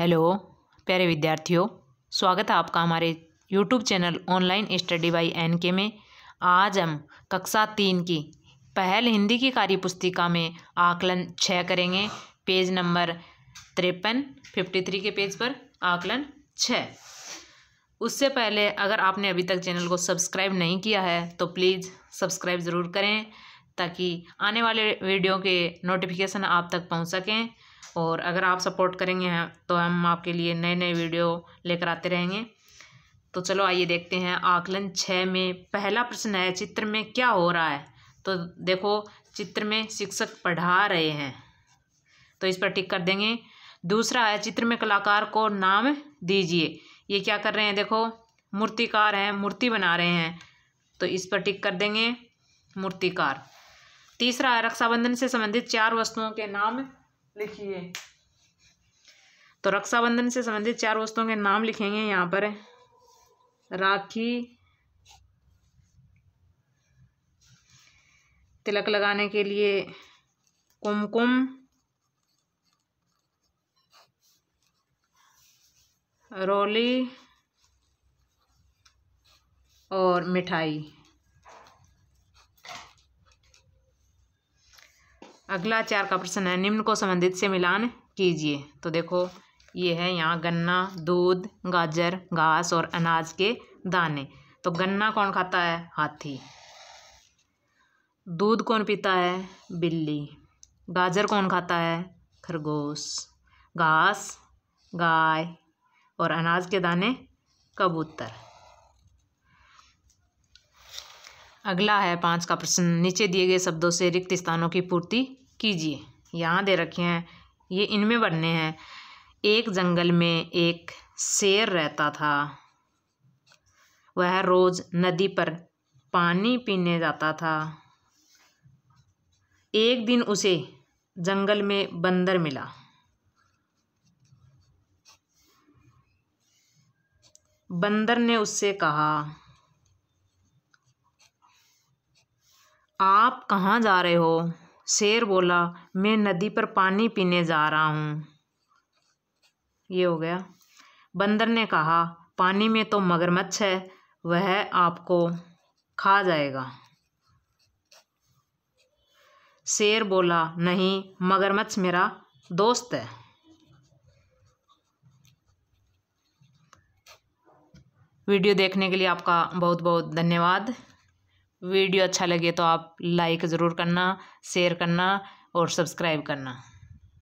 hello प्यारे विद्यार्थियों स्वागत है आपका हमारे YouTube channel online study by N K में आज हम कक्षा तीन की पहल हिंदी की कार्य पुस्तिका में आकलन छः करेंगे पेज नंबर तिरपन फिफ्टी थ्री के पेज पर आकलन छः उससे पहले अगर आपने अभी तक चैनल को सब्सक्राइब नहीं किया है तो प्लीज़ सब्सक्राइब ज़रूर करें ताकि आने वाले वीडियो के नोटिफिकेशन आप तक पहुंच सकें और अगर आप सपोर्ट करेंगे तो हम आपके लिए नए नए वीडियो लेकर आते रहेंगे तो चलो आइए देखते हैं आकलन छः में पहला प्रश्न है चित्र में क्या हो रहा है तो देखो चित्र में शिक्षक पढ़ा रहे हैं तो इस पर टिक कर देंगे दूसरा है चित्र में कलाकार को नाम दीजिए ये क्या कर रहे हैं देखो मूर्तिकार हैं मूर्ति बना रहे हैं तो इस पर टिक कर देंगे मूर्तिकार तीसरा है रक्षाबंधन से संबंधित चार वस्तुओं के नाम लिखिए तो रक्षाबंधन से संबंधित चार वस्तुओं के नाम लिखेंगे यहाँ पर राखी तिलक लगाने के लिए कुमकुम रोली और मिठाई अगला चार का प्रश्न है निम्न को संबंधित से मिलान कीजिए तो देखो ये है यहाँ गन्ना दूध गाजर घास और अनाज के दाने तो गन्ना कौन खाता है हाथी दूध कौन पीता है बिल्ली गाजर कौन खाता है खरगोश घास गाय और अनाज के दाने कबूतर अगला है पाँच का प्रश्न नीचे दिए गए शब्दों से रिक्त स्थानों की पूर्ति कीजिए यहाँ दे रखे हैं ये इनमें बनने हैं एक जंगल में एक शेर रहता था वह रोज़ नदी पर पानी पीने जाता था एक दिन उसे जंगल में बंदर मिला बंदर ने उससे कहा आप कहाँ जा रहे हो शेर बोला मैं नदी पर पानी पीने जा रहा हूँ ये हो गया बंदर ने कहा पानी में तो मगरमच्छ है वह आपको खा जाएगा शेर बोला नहीं मगरमच्छ मेरा दोस्त है वीडियो देखने के लिए आपका बहुत बहुत धन्यवाद वीडियो अच्छा लगे तो आप लाइक ज़रूर करना शेयर करना और सब्सक्राइब करना